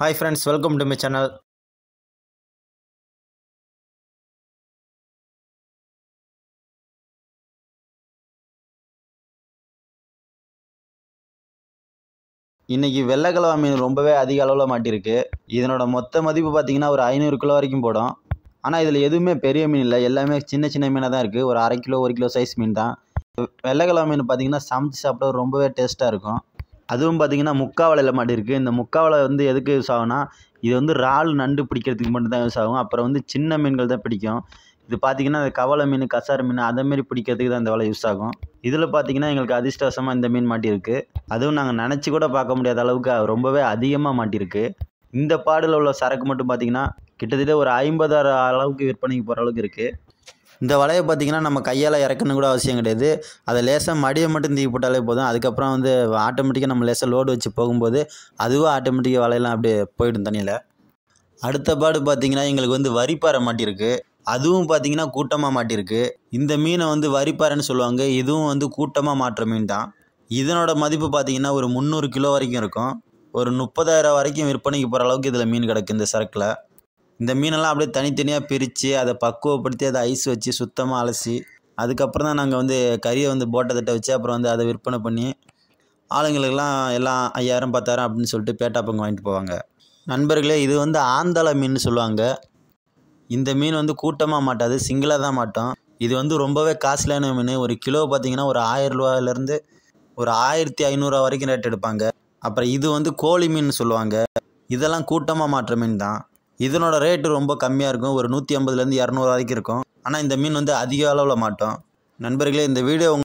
hi friends welcome to my channel இன்றைக்கி வெள்ளைக்கலவா மீன் ரொம்பவே அதிக அளவில் மாட்டியிருக்கு இதனோட மொத்த மதிப்பு பார்த்தீங்கன்னா ஒரு ஐநூறு கிலோ வரைக்கும் போடும் ஆனால் இதில் எதுவுமே பெரிய மீன் இல்லை எல்லாமே சின்ன சின்ன மீனாக தான் இருக்குது ஒரு அரை கிலோ ஒரு கிலோ சைஸ் மீன் தான் வெள்ளைக்கலவா மீன் பார்த்திங்கன்னா சமைச்சு சாப்பிட ரொம்பவே டேஸ்ட்டாக இருக்கும் அதுவும் பார்த்திங்கன்னா முக்கா வலையில் மாட்டியிருக்கு இந்த முக்கா வந்து எதுக்கு யூஸ் ஆகும்னா இது வந்து இறால் நண்டு பிடிக்கிறதுக்கு தான் யூஸ் ஆகும் அப்புறம் வந்து சின்ன மீன்கள் தான் பிடிக்கும் இது பார்த்திங்கன்னா அந்த கவலை மீன் கசார மீன் மாரி பிடிக்கிறதுக்கு தான் இந்த வலை யூஸ் ஆகும் இதில் பார்த்திங்கன்னா எங்களுக்கு அதிர்ஷ்டவசமாக இந்த மீன் மாட்டியிருக்கு அதுவும் நாங்கள் நினச்சி கூட பார்க்க முடியாத அளவுக்கு ரொம்பவே அதிகமாக மாட்டியிருக்கு இந்த பாடில் உள்ள சரக்கு மட்டும் பார்த்திங்கன்னா கிட்டத்தட்ட ஒரு ஐம்பதாயிரம் அளவுக்கு விற்பனைக்கு போகிற அளவுக்கு இருக்குது இந்த வலையை பார்த்திங்கன்னா நம்ம கையால் இறக்கணும் கூட அவசியம் கிடையாது அதை லேசாக மடியை மட்டும் தீக்கி போட்டாலே போதும் அதுக்கப்புறம் வந்து ஆட்டோமேட்டிக்காக நம்ம லேசாக லோடு வச்சு போகும்போது அதுவும் ஆட்டோமேட்டிக்காக வலையெல்லாம் அப்படியே போயிடும் தண்ணியில் அடுத்த பாடு பார்த்திங்கன்னா எங்களுக்கு வந்து வரிப்பாறை மாட்டியிருக்கு அதுவும் பார்த்திங்கன்னா கூட்டமாக மாட்டியிருக்கு இந்த மீனை வந்து வரிப்பாறைன்னு சொல்லுவாங்க இதுவும் வந்து கூட்டமாக மாட்டுற மீன் தான் இதனோட மதிப்பு பார்த்திங்கன்னா ஒரு முந்நூறு கிலோ வரைக்கும் இருக்கும் ஒரு முப்பதாயிரம் வரைக்கும் விற்பனைக்கு போகிற அளவுக்கு இதில் மீன் கிடக்கு இந்த சரக்கில் இந்த மீனெல்லாம் அப்படியே தனித்தனியாக பிரித்து அதை பக்குவப்படுத்தி அதை ஐஸ் வச்சு சுத்தமாக அலசி அதுக்கப்புறம் தான் நாங்கள் வந்து கறியை வந்து போட்டை தட்டை வச்சு அப்புறம் வந்து அதை விற்பனை பண்ணி ஆளுங்களுக்கெல்லாம் எல்லாம் ஐயாயிரம் பத்தாயிரம் அப்படின்னு சொல்லிட்டு பேட்டா பங்கு வாங்கிட்டு போவாங்க நண்பர்களே இது வந்து ஆந்தாள மீன் சொல்லுவாங்க இந்த மீன் வந்து கூட்டமாக மாட்டாது சிங்கிளாக தான் மாட்டோம் இது வந்து ரொம்பவே காஸ்ட்லியான மீன் ஒரு கிலோ பார்த்திங்கன்னா ஒரு ஆயிரம் ரூபாயிலேருந்து ஒரு ஆயிரத்தி ஐநூறுரூவா வரைக்கும் ரேட் எடுப்பாங்க அப்புறம் இது வந்து கோழி மீன் சொல்லுவாங்க இதெல்லாம் கூட்டமாக மாற்ற மீன் தான் இதனோட ரேட்டு ரொம்ப கம்மியாக இருக்கும் ஒரு நூற்றி ஐம்பதுலேருந்து இரநூறு வரைக்கும் இருக்கும் ஆனால் இந்த மீன் வந்து அதிக அளவில் மாட்டோம் நண்பர்களே இந்த வீடியோ